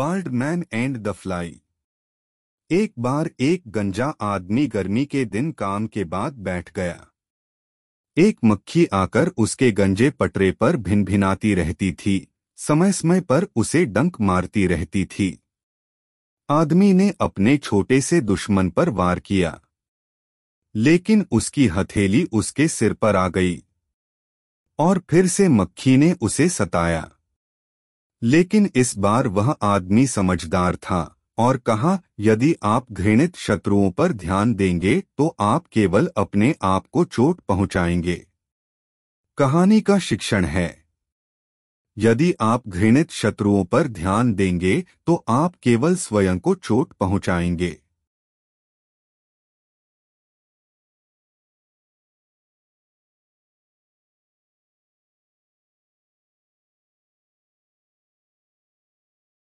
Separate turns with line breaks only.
bald man and the fly एक बार एक गंजा आदमी गर्मी के दिन काम के बाद बैठ गया एक मक्खी आकर उसके गंजे पटरे पर भिनभिनाती रहती थी समय समय पर उसे डंक मारती रहती थी आदमी ने अपने छोटे से दुश्मन पर वार किया लेकिन उसकी हथेली उसके सिर पर आ गई और फिर से मक्खी ने उसे सताया लेकिन इस बार वह आदमी समझदार था और कहा यदि आप घृणित शत्रुओं पर ध्यान देंगे तो आप केवल अपने आप को चोट पहुंचाएंगे कहानी का शिक्षण है यदि आप घृणित शत्रुओं पर ध्यान देंगे तो आप केवल स्वयं को चोट पहुंचाएंगे